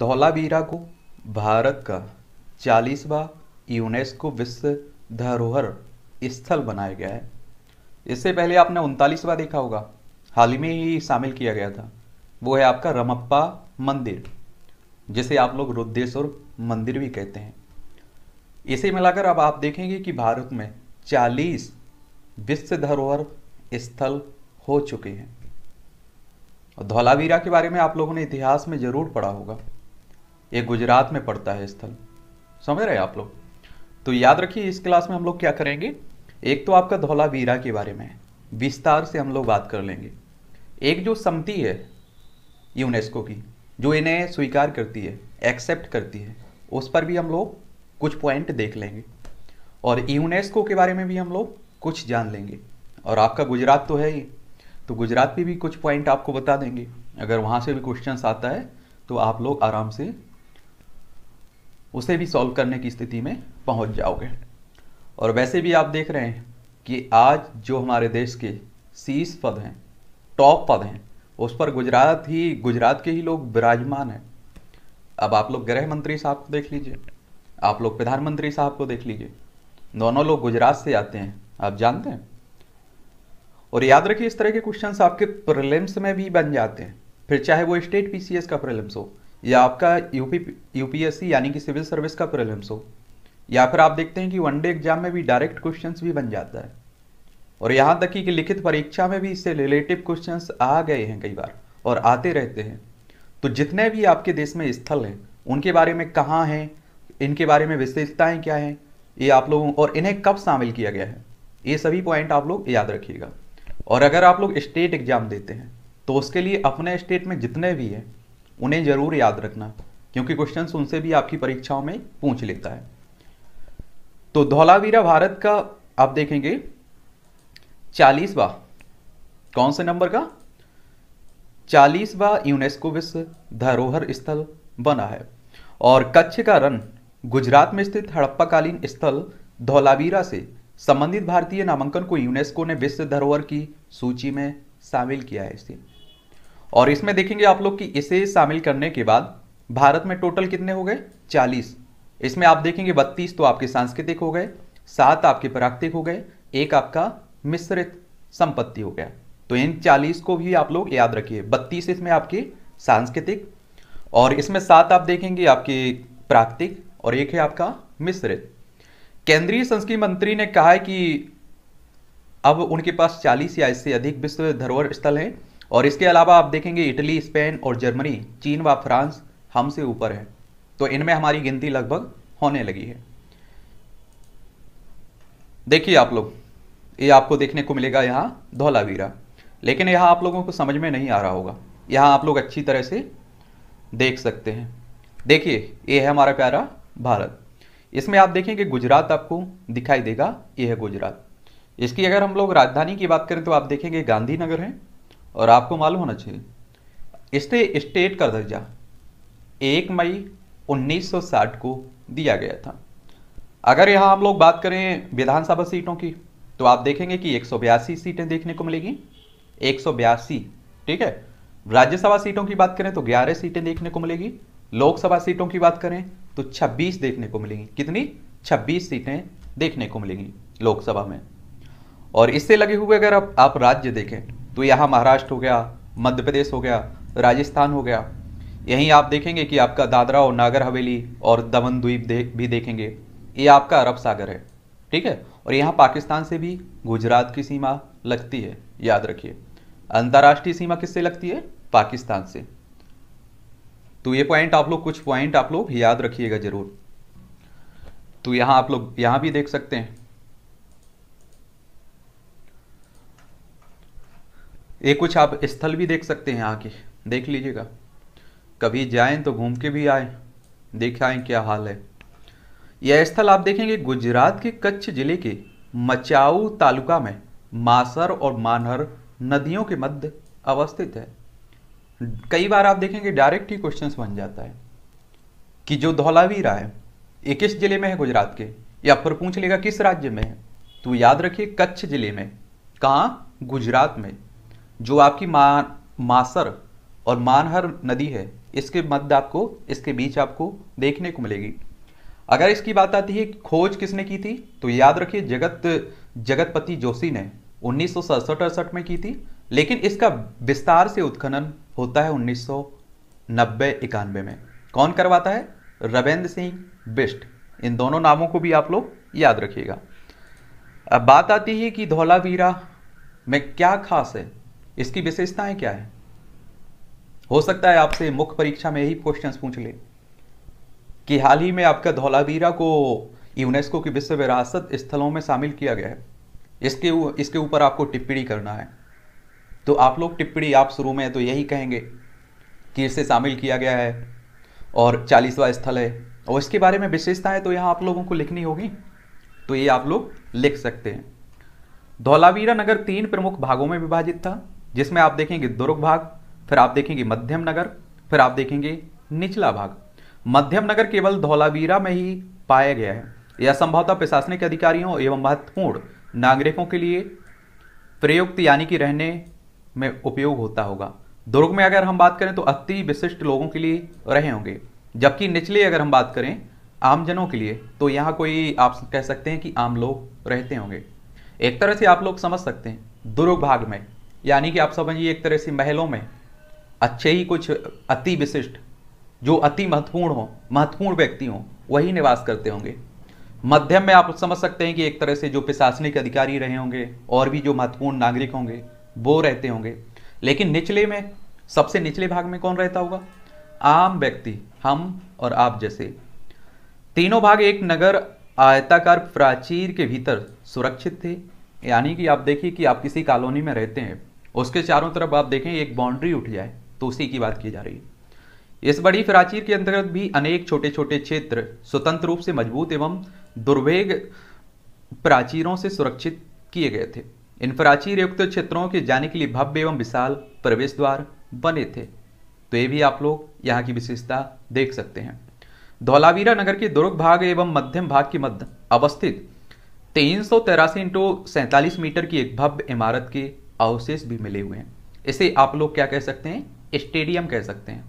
धौलावीरा को भारत का चालीसवा यूनेस्को विश्व धरोहर स्थल बनाया गया है इससे पहले आपने उनतालीसवा देखा होगा हाल ही में ही शामिल किया गया था वो है आपका रमप्पा मंदिर जिसे आप लोग रुद्रेश्वर मंदिर भी कहते हैं इसे मिलाकर अब आप देखेंगे कि भारत में 40 विश्व धरोहर स्थल हो चुके हैं धौलावीरा के बारे में आप लोगों ने इतिहास में ज़रूर पढ़ा होगा ये गुजरात में पड़ता है स्थल समझ रहे आप लोग तो याद रखिए इस क्लास में हम लोग क्या करेंगे एक तो आपका धौलावीरा के बारे में विस्तार से हम लोग बात कर लेंगे एक जो समिति है यूनेस्को की जो इन्हें स्वीकार करती है एक्सेप्ट करती है उस पर भी हम लोग कुछ पॉइंट देख लेंगे और यूनेस्को के बारे में भी हम लोग कुछ जान लेंगे और आपका गुजरात तो है ही तो गुजरात पे भी कुछ पॉइंट आपको बता देंगे अगर वहाँ से भी क्वेश्चन आता है तो आप लोग आराम से उसे भी सॉल्व करने की स्थिति में पहुंच जाओगे और वैसे भी आप देख रहे हैं कि आज जो हमारे देश के शीर्ष पद हैं टॉप पद हैं उस पर गुजरात ही गुजरात के ही लोग विराजमान हैं अब आप लोग गृह मंत्री साहब को देख लीजिए आप लोग प्रधानमंत्री साहब को देख लीजिए दोनों लोग गुजरात से आते हैं आप जानते हैं और याद रखिए इस तरह के क्वेश्चन आपके प्रिलिम्स में भी बन जाते हैं फिर चाहे वो स्टेट पीसीएस का प्रिलिम्स हो या आपका यूपी यूपीएससी यानी कि सिविल सर्विस का प्रिलिम्स हो या फिर आप देखते हैं कि वनडे एग्जाम में भी डायरेक्ट क्वेश्चंस भी बन जाता है और यहाँ तक कि लिखित परीक्षा में भी इससे रिलेटिव क्वेश्चंस आ गए हैं कई बार और आते रहते हैं तो जितने भी आपके देश में स्थल हैं उनके बारे में कहाँ हैं इनके बारे में विशेषताएँ क्या हैं ये आप लोगों और इन्हें कब शामिल किया गया है ये सभी पॉइंट आप लोग याद रखिएगा और अगर आप लोग स्टेट एग्ज़ाम देते हैं तो उसके लिए अपने स्टेट में जितने भी हैं उन्हें ज़रूर याद रखना क्योंकि क्वेश्चन उनसे भी आपकी परीक्षाओं में पूछ लेता है तो धौलावीरा भारत का आप देखेंगे चालीसवा कौन से नंबर का चालीसवा यूनेस्को विश्व धरोहर स्थल बना है और कच्छ का रन गुजरात में स्थित हड़प्पाकालीन स्थल धौलावीरा से संबंधित भारतीय नामांकन को यूनेस्को ने विश्व धरोहर की सूची में शामिल किया है इसी और इसमें देखेंगे आप लोग कि इसे शामिल करने के बाद भारत में टोटल कितने हो गए चालीस इसमें आप देखेंगे बत्तीस तो आपके सांस्कृतिक हो गए सात आपके प्राकृतिक हो गए एक आपका मिश्रित संपत्ति हो गया तो इन चालीस को भी आप लोग याद रखिए बत्तीस इसमें आपके सांस्कृतिक और इसमें सात आप देखेंगे आपके प्राकृतिक और एक है आपका मिश्रित केंद्रीय संस्कृति मंत्री ने कहा है कि अब उनके पास चालीस या इससे अधिक विश्व धरोहर स्थल हैं और इसके अलावा आप देखेंगे इटली स्पेन और जर्मनी चीन व फ्रांस हमसे ऊपर है तो इनमें हमारी गिनती लगभग होने लगी है देखिए आप लोग ये आपको देखने को मिलेगा यहाँ धौलावीरा लेकिन यहाँ आप लोगों को समझ में नहीं आ रहा होगा यहाँ आप लोग अच्छी तरह से देख सकते हैं देखिए ये है हमारा प्यारा भारत इसमें आप देखेंगे गुजरात आपको दिखाई देगा ये है गुजरात इसकी अगर हम लोग राजधानी की बात करें तो आप देखेंगे गांधीनगर है और आपको मालूम होना चाहिए इसे स्टेट का दर्जा एक मई 1960 को दिया गया था अगर यहाँ हम लोग बात करें विधानसभा सीटों की तो आप देखेंगे कि एक सीटें देखने को मिलेगी एक ठीक है राज्यसभा सीटों की बात करें तो 11 सीटें देखने को मिलेगी लोकसभा सीटों की बात करें तो 26 देखने को मिलेंगी कितनी 26 सीटें देखने को मिलेंगी लोकसभा में और इससे लगे हुए अगर आप, आप राज्य देखें तो यहाँ महाराष्ट्र हो गया मध्य प्रदेश हो गया राजस्थान हो गया यहीं आप देखेंगे कि आपका दादरा और नागर हवेली और दमन द्वीप दे, भी देखेंगे ये आपका अरब सागर है ठीक है और यहाँ पाकिस्तान से भी गुजरात की सीमा लगती है याद रखिए अंतर्राष्ट्रीय सीमा किससे लगती है पाकिस्तान से तो ये पॉइंट आप लोग कुछ पॉइंट आप लोग याद रखिएगा जरूर तो यहाँ आप लोग यहाँ भी देख सकते हैं ये कुछ आप स्थल भी देख सकते हैं यहाँ के देख लीजिएगा कभी जाएं तो घूम के भी आए देख आए क्या हाल है यह स्थल आप देखेंगे गुजरात के कच्छ जिले के मचाऊ तालुका में मासर और मानहर नदियों के मध्य अवस्थित है कई बार आप देखेंगे डायरेक्ट ही क्वेश्चन बन जाता है कि जो धौलावीरा है ये किस जिले में है गुजरात के या फिर पूछ लेगा किस राज्य में है तो याद रखिए कच्छ जिले में कहाँ गुजरात में जो आपकी मान मासर और मानहर नदी है इसके मध्य आपको इसके बीच आपको देखने को मिलेगी अगर इसकी बात आती है खोज किसने की थी तो याद रखिए जगत जगतपति जोशी ने उन्नीस सौ में की थी लेकिन इसका विस्तार से उत्खनन होता है उन्नीस सौ में कौन करवाता है रविंद्र सिंह बिष्ट इन दोनों नामों को भी आप लोग याद रखिएगा अब बात आती है कि धौलावीरा में क्या खास है इसकी विशेषताएं क्या है हो सकता है आपसे मुख्य परीक्षा में यही क्वेश्चंस पूछ ले कि हाल ही में आपका धौलावीरा को यूनेस्को की विश्व विरासत स्थलों में शामिल किया गया है इसके उ, इसके ऊपर आपको टिप्पणी करना है तो आप लोग टिप्पणी आप शुरू में तो यही कहेंगे कि इसे शामिल किया गया है और चालीसवा स्थल है और इसके बारे में विशेषताएं तो यहाँ आप लोगों को लिखनी होगी तो ये आप लोग लिख सकते हैं धौलावीरा नगर तीन प्रमुख भागों में विभाजित था जिसमें आप देखेंगे दुर्ग भाग फिर आप देखेंगे मध्यम नगर फिर आप देखेंगे निचला भाग मध्यम नगर केवल धौलावीरा में ही पाया गया है यह संभवतः प्रशासनिक अधिकारियों एवं महत्वपूर्ण नागरिकों के लिए प्रयुक्त यानी कि रहने में उपयोग होता होगा दुर्ग में अगर हम बात करें तो अति विशिष्ट लोगों के लिए रहे होंगे जबकि निचले अगर हम बात करें आमजनों के लिए तो यहाँ कोई आप कह सकते हैं कि आम लोग रहते होंगे एक तरह से आप लोग समझ सकते हैं दुर्ग भाग में यानी कि आप समझिए एक तरह से महलों में अच्छे ही कुछ अति विशिष्ट जो अति महत्वपूर्ण हो महत्वपूर्ण व्यक्ति हों वही निवास करते होंगे मध्यम में आप समझ सकते हैं कि एक तरह से जो प्रशासनिक अधिकारी रहे होंगे और भी जो महत्वपूर्ण नागरिक होंगे वो रहते होंगे लेकिन निचले में सबसे निचले भाग में कौन रहता होगा आम व्यक्ति हम और आप जैसे तीनों भाग एक नगर आयताकार प्राचीर के भीतर सुरक्षित थे यानी कि आप देखिए कि आप किसी कॉलोनी में रहते हैं उसके चारों तरफ आप देखें एक बाउंड्री उठ जाए तो उसी की बात की जा रही है इस बड़ी प्राचीर के अंतर्गत भी अनेक छोटे छोटे क्षेत्र स्वतंत्र रूप से मजबूत एवं दुर्वेग प्राचीरों से सुरक्षित किए गए थे इन प्राचीर युक्त क्षेत्रों के जाने के लिए भव्य एवं विशाल प्रवेश द्वार बने थे तो ये भी आप लोग यहाँ की विशेषता देख सकते हैं धौलावीरा नगर के दुर्ग भाग एवं मध्यम भाग के मध्य अवस्थित तीन सौ तेरासी इंटू सैंतालीस मीटर की एक भव्य इमारत के अवशेष भी मिले हुए हैं इसे आप लोग क्या कह सकते हैं स्टेडियम कह सकते हैं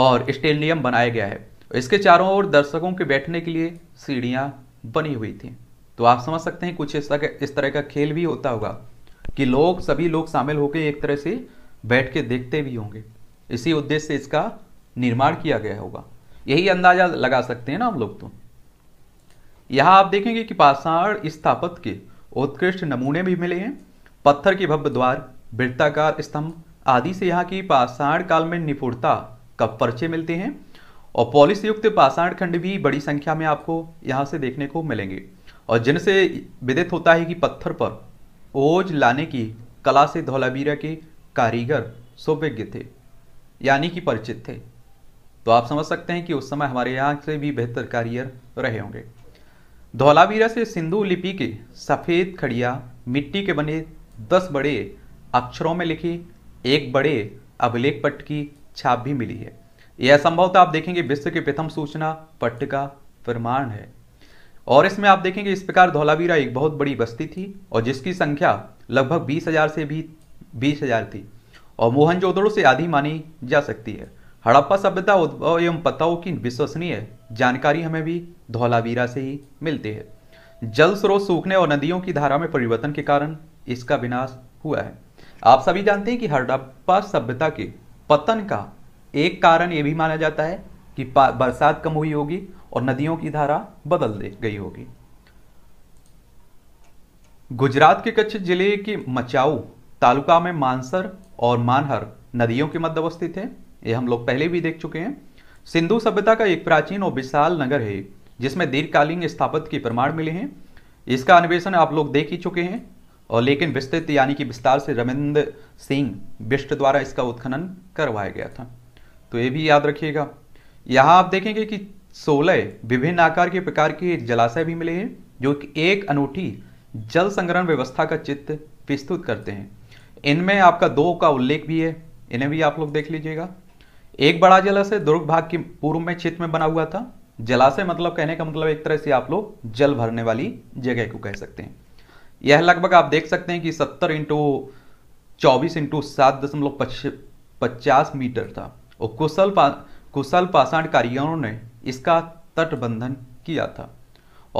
और स्टेडियम बनाया गया है इसके चारों ओर दर्शकों के बैठने के लिए सीढ़ियाँ बनी हुई थी तो आप समझ सकते हैं कुछ इस तरह का खेल भी होता होगा कि लोग सभी लोग शामिल होकर एक तरह से बैठ के देखते भी होंगे इसी उद्देश्य से इसका निर्माण किया गया होगा यही अंदाजा लगा सकते हैं ना हम लोग तो यहाँ आप देखेंगे कि पाषाण स्थापत्य के उत्कृष्ट नमूने भी मिले हैं पत्थर के भव्य द्वार वृत्ताकार स्तंभ आदि से यहाँ की पाषाण काल में निपुणता का परिचय मिलते हैं और पॉलिस युक्त पाषाण खंड भी बड़ी संख्या में आपको यहाँ से देखने को मिलेंगे और जिनसे विदित होता है कि पत्थर पर ओज लाने की कला से धौलावीरा के कारीगर सुविज्ञ थे यानी कि परिचित थे तो आप समझ सकते हैं कि उस समय हमारे यहाँ से भी बेहतर कारीगर रहे होंगे धौलावीरा से सिंधु लिपि के सफ़ेद खड़िया मिट्टी के बने दस बड़े अक्षरों में लिखी एक बड़े अभिलेख पट्ट की छाप भी मिली है यह संभवतः आप देखेंगे विश्व की प्रथम सूचना पट्ट का प्रमाण है और इसमें आप देखेंगे इस प्रकार धौलावीरा एक बहुत बड़ी बस्ती थी और जिसकी संख्या लगभग बीस हजार से भी बीस हजार थी और मोहनजोदड़ो से आधी मानी जा सकती है हड़प्पा सभ्यता उद्भव एवं पताओं की विश्वसनीय जानकारी हमें भी धौलावीरा से ही मिलती है जल स्रोत सूखने और नदियों की धारा में परिवर्तन के कारण इसका विनाश हुआ है आप सभी जानते हैं कि हड़प्पा सभ्यता के पतन का एक कारण ये भी माना जाता है कि बरसात कम हुई होगी और नदियों की धारा बदल गई होगी गुजरात के कच्छ जिले के मचाऊ तालुका में मानसर और मानहर नदियों के मध्य अवस्थित है ये हम लोग पहले भी देख चुके हैं सिंधु सभ्यता का एक प्राचीन और विशाल नगर है जिसमें दीर्घकालीन स्थापत्य के प्रमाण मिले हैं इसका अन्वेषण आप लोग देख ही चुके हैं और लेकिन विस्तृत यानी कि विस्तार से रविंद्र सिंह बिष्ट द्वारा इसका उत्खनन करवाया गया था तो ये भी याद रखिएगा यहाँ आप देखेंगे कि सोलह विभिन्न आकार के प्रकार के जलाशय भी मिले हैं जो कि एक अनूठी जल संग्रहण व्यवस्था का चित्र प्रस्तुत करते हैं इनमें आपका दो का उल्लेख भी है इन्हें भी आप लोग देख लीजिएगा एक बड़ा जलाशय दुर्ग भाग के पूर्व में क्षेत्र में बना हुआ था जलाशय मतलब कहने का मतलब एक तरह से आप लोग जल भरने वाली जगह को कह सकते हैं यह लगभग आप देख सकते हैं कि सत्तर इंटू चौबीस इंटू सात दशमलव पचास मीटर था और कुशल पा कुशल पाषाण कारीगरों ने इसका तटबंधन किया था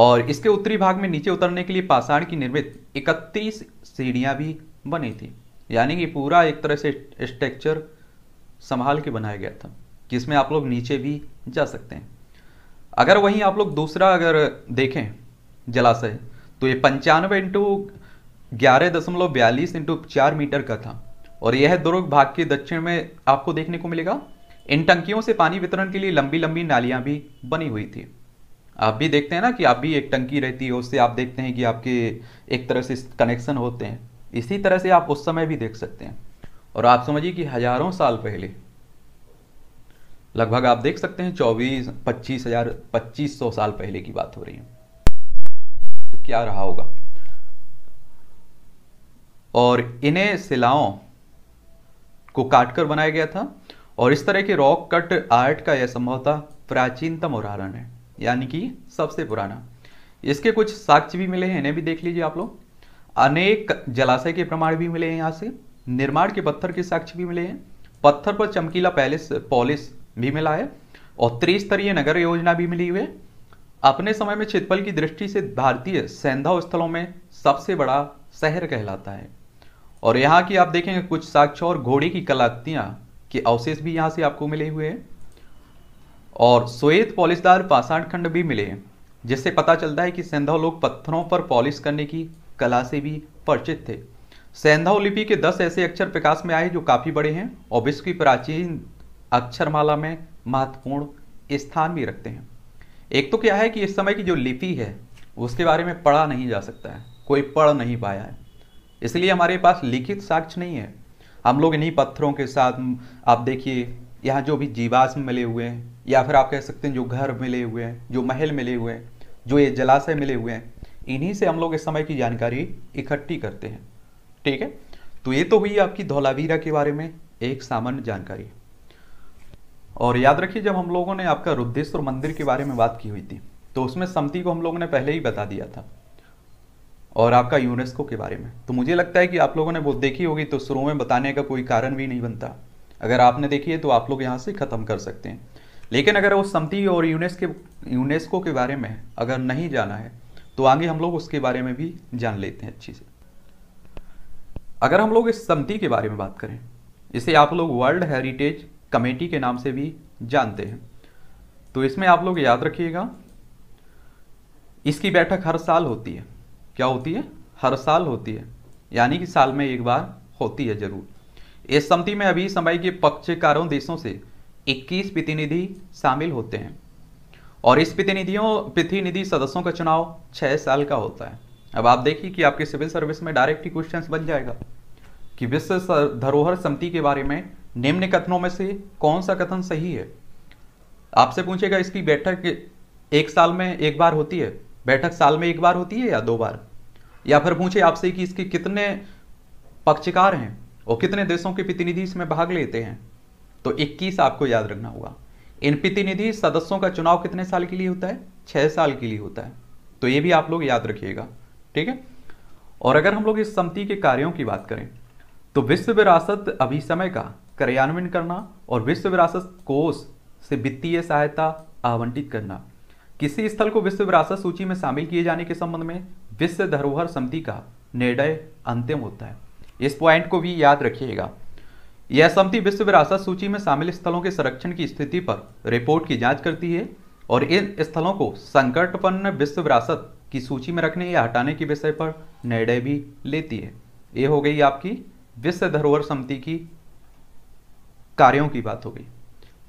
और इसके उत्तरी भाग में नीचे उतरने के लिए पाषाण की निर्मित 31 सीढ़ियां भी बनी थी यानी कि पूरा एक तरह से स्ट्रक्चर संभाल के बनाया गया था जिसमें आप लोग नीचे भी जा सकते हैं अगर वहीं आप लोग दूसरा अगर देखें जलाशय तो ये पंचानवे इंटू ग्यारह दशमलव बयालीस इंटू चार मीटर का था और यह दुर्ग भाग के दक्षिण में आपको देखने को मिलेगा इन टंकियों से पानी वितरण के लिए लंबी लंबी नालियां भी बनी हुई थी आप भी देखते हैं ना कि आप भी एक टंकी रहती है उससे आप देखते हैं कि आपके एक तरह से कनेक्शन होते हैं इसी तरह से आप उस समय भी देख सकते हैं और आप समझिए कि हजारों साल पहले लगभग आप देख सकते हैं चौबीस पच्चीस हजार पच्चीस सौ साल पहले की बात हो रही है क्या रहा होगा और इन्हें शिलाओं को काटकर बनाया गया था और इस तरह के रॉक कट आर्ट का यह संभवतः प्राचीनतम उदाहरण है यानी कि सबसे पुराना इसके कुछ साक्ष्य भी मिले हैं इन्हें भी देख लीजिए आप लोग अनेक जलाशय के प्रमाण भी मिले हैं यहाँ से निर्माण के पत्थर के साक्ष्य भी मिले हैं पत्थर पर चमकीला पैलेस पॉलिस भी मिला है और त्रिस्तरीय नगर योजना भी मिली हुई है अपने समय में क्षेत्रफल की दृष्टि से भारतीय सैंधव स्थलों में सबसे बड़ा शहर कहलाता है और यहाँ की आप देखेंगे कुछ साक्ष्य और घोड़े की कलाकृतियाँ के अवशेष भी यहाँ से आपको मिले हुए हैं और श्वेत पॉलिशदार पाषाण खंड भी मिले हैं जिससे पता चलता है कि सैंधव लोग पत्थरों पर पॉलिश करने की कला से भी परिचित थे सैंधव लिपि के दस ऐसे अक्षर प्रकाश में आए जो काफ़ी बड़े हैं और विश्व की प्राचीन अक्षरमाला में महत्वपूर्ण स्थान भी रखते हैं एक तो क्या है कि इस समय की जो लिपि है उसके बारे में पढ़ा नहीं जा सकता है कोई पढ़ नहीं पाया है इसलिए हमारे पास लिखित साक्ष्य नहीं है हम लोग इन्हीं पत्थरों के साथ आप देखिए यहाँ जो भी जीवाश्म मिले हुए हैं या फिर आप कह सकते हैं जो घर मिले हुए हैं जो महल मिले हुए हैं जो ये जलाशय मिले हुए हैं इन्हीं से हम लोग इस समय की जानकारी इकट्ठी करते हैं ठीक है तो ये तो हुई आपकी धौलावीरा के बारे में एक सामान्य जानकारी और याद रखिए जब हम लोगों ने आपका रुद्धेश्वर मंदिर के बारे में बात की हुई थी तो उसमें समति को हम लोगों ने पहले ही बता दिया था और आपका यूनेस्को के बारे में तो मुझे लगता है कि आप लोगों ने वो देखी होगी तो शुरू में बताने का कोई कारण भी नहीं बनता अगर आपने देखी है तो आप लोग यहाँ से ख़त्म कर सकते हैं लेकिन अगर उस समति और यूनेस के यूनेस्को के बारे में अगर नहीं जाना है तो आगे हम लोग उसके बारे में भी जान लेते हैं अच्छी से अगर हम लोग इस समिति के बारे में बात करें इसे आप लोग वर्ल्ड हेरिटेज कमेटी के नाम से भी जानते हैं तो इसमें आप लोग याद रखिएगा इसकी बैठक हर साल होती है क्या होती है हर साल होती है यानी कि साल में एक बार होती है जरूर इस समिति में अभी समय के पक्षकारों देशों से 21 प्रतिनिधि शामिल होते हैं और इस प्रतिनिधियों प्रतिनिधि सदस्यों का चुनाव छः साल का होता है अब आप देखिए कि आपके सिविल सर्विस में डायरेक्ट ही क्वेश्चन बन जाएगा कि विश्व धरोहर समिति के बारे में निम्न कथनों में से कौन सा कथन सही है आपसे पूछेगा इसकी बैठक एक साल में एक बार होती है बैठक साल में एक बार होती है या दो बार या फिर पूछे आपसे कि इसके कितने पक्षकार हैं और कितने देशों के प्रतिनिधि इसमें भाग लेते हैं तो 21 आपको याद रखना होगा इन प्रतिनिधि सदस्यों का चुनाव कितने साल के लिए होता है छह साल के लिए होता है तो ये भी आप लोग याद रखिएगा ठीक है और अगर हम लोग इस समिति के कार्यों की बात करें तो विश्व विरासत अभिसमय का क्रियान्वयन करना और विश्व विरासत कोष से वित्तीय सहायता आवंटित करना किसी स्थल को विश्व विरासत सूची में शामिल किए जाने के संबंध में विश्व धरोहर समिति का निर्णय अंतिम होता है इस पॉइंट को भी याद रखिएगा यह समिति विश्व विरासत सूची में शामिल स्थलों के संरक्षण की स्थिति पर रिपोर्ट की जांच करती है और इन स्थलों को संकटपन्न विश्व विरासत की सूची में रखने या हटाने के विषय पर निर्णय भी लेती है ये हो गई आपकी विश्व धरोहर समिति की कार्यों की बात हो गई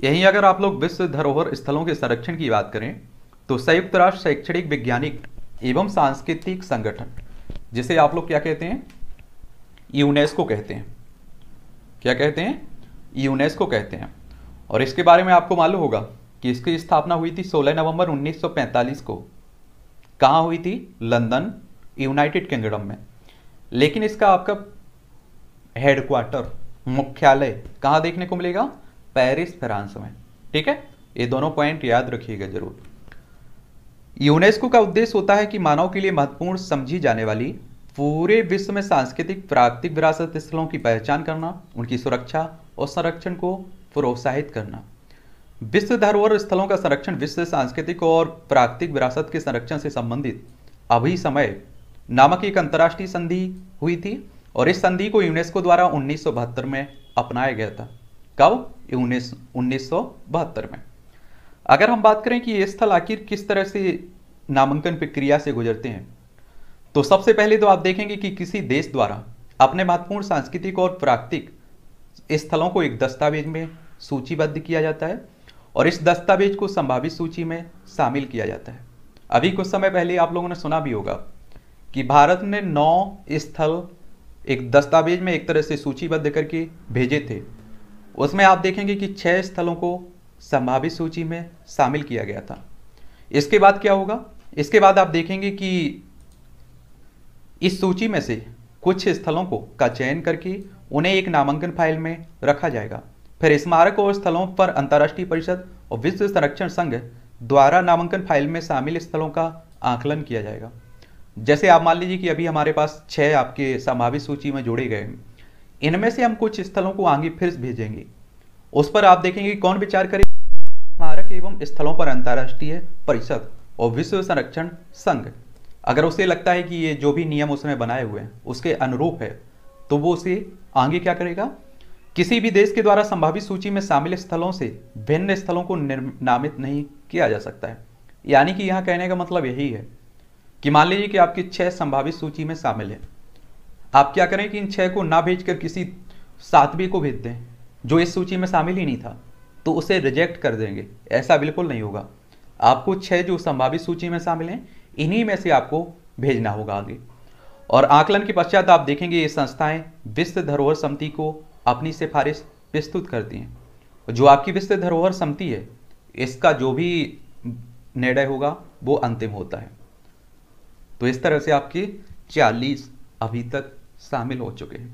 यहीं अगर आप लोग विश्व धरोहर स्थलों के संरक्षण की बात करें तो संयुक्त राष्ट्र शैक्षणिक वैज्ञानिक एवं सांस्कृतिक संगठन जिसे आप लोग क्या कहते हैं यूनेस्को कहते हैं क्या कहते हैं यूनेस्को कहते हैं और इसके बारे में आपको मालूम होगा कि इसकी स्थापना हुई थी 16 नवंबर 1945 को कहाँ हुई थी लंदन यूनाइटेड किंगडम में लेकिन इसका आपका हेडक्वार्टर मुख्यालय कहां देखने को मिलेगा पेरिस फ्रांस में ठीक है ये दोनों पॉइंट याद रखिएगा जरूर यूनेस्को का उद्देश्य होता है कि मानव के लिए महत्वपूर्ण समझी जाने वाली पूरे विश्व में सांस्कृतिक प्राकृतिक विरासत स्थलों की पहचान करना उनकी सुरक्षा और संरक्षण को प्रोत्साहित करना विश्व धरोहर स्थलों का संरक्षण विश्व सांस्कृतिक और प्राकृतिक विरासत के संरक्षण से संबंधित अभी समय नामक एक अंतर्राष्ट्रीय संधि हुई थी और इस संधि को यूनेस्को द्वारा उन्नीस में अपनाया गया था कब उन्नीस उन्नीस में अगर हम बात करें कि ये स्थल आखिर किस तरह से नामांकन प्रक्रिया से गुजरते हैं तो सबसे पहले तो आप देखेंगे कि किसी देश द्वारा अपने महत्वपूर्ण सांस्कृतिक और प्राकृतिक स्थलों को एक दस्तावेज में सूचीबद्ध किया जाता है और इस दस्तावेज को संभावित सूची में शामिल किया जाता है अभी कुछ समय पहले आप लोगों ने सुना भी होगा कि भारत ने नौ स्थल एक दस्तावेज में एक तरह से सूचीबद्ध करके भेजे थे उसमें आप देखेंगे कि छह स्थलों को संभावित सूची में शामिल किया गया था इसके बाद क्या होगा इसके बाद आप देखेंगे कि इस सूची में से कुछ स्थलों को का चयन करके उन्हें एक नामांकन फाइल में रखा जाएगा फिर स्मारक और स्थलों पर अंतर्राष्ट्रीय परिषद और विश्व संरक्षण संघ द्वारा नामांकन फाइल में शामिल स्थलों का आकलन किया जाएगा जैसे आप मान लीजिए कि अभी हमारे पास छः आपके संभावित सूची में जोड़े गए इनमें से हम कुछ स्थलों को आगे फिर भेजेंगे उस पर आप देखेंगे कौन विचार करे स्मारक एवं स्थलों पर अंतर्राष्ट्रीय परिषद और विश्व संरक्षण संघ अगर उसे लगता है कि ये जो भी नियम उसने बनाए हुए हैं उसके अनुरूप है तो वो उसे आगे क्या करेगा किसी भी देश के द्वारा संभावित सूची में शामिल स्थलों से भिन्न स्थलों को नामित नहीं किया जा सकता है यानी कि यहाँ कहने का मतलब यही है कि मान लीजिए कि आपकी छह संभावित सूची में शामिल है आप क्या करें कि इन छह को ना भेजकर किसी सातवीं को भेज दें जो इस सूची में शामिल ही नहीं था तो उसे रिजेक्ट कर देंगे ऐसा बिल्कुल नहीं होगा आपको छह जो संभावित सूची में शामिल हैं इन्हीं में से आपको भेजना होगा आगे और आकलन के पश्चात आप देखेंगे ये संस्थाएं विश्व धरोहर समिति को अपनी सिफारिश प्रस्तुत करती हैं जो आपकी विश्व धरोहर समिति है इसका जो भी निर्णय होगा वो अंतिम होता है तो इस तरह से आपके चालीस अभी तक शामिल हो चुके हैं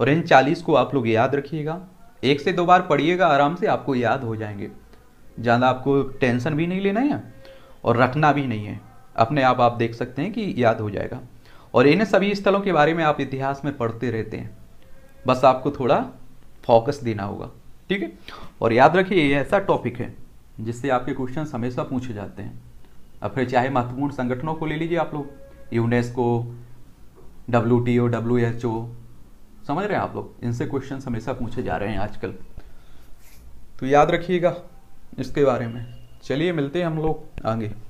और इन चालीस को आप लोग याद रखिएगा एक से दो बार पढ़िएगा आराम से आपको याद हो जाएंगे ज़्यादा आपको टेंशन भी नहीं लेना है और रखना भी नहीं है अपने आप आप देख सकते हैं कि याद हो जाएगा और इन सभी स्थलों के बारे में आप इतिहास में पढ़ते रहते हैं बस आपको थोड़ा फोकस देना होगा ठीक है और याद रखिए ये ऐसा टॉपिक है जिससे आपके क्वेश्चन हमेशा पूछे जाते हैं और फिर चाहे महत्वपूर्ण संगठनों को ले लीजिए आप लोग UNESCO W T O W H O समझ रहे हैं आप लोग इनसे क्वेश्चन हमेशा पूछे जा रहे हैं आजकल तो याद रखिएगा इसके बारे में चलिए मिलते हैं हम लोग आगे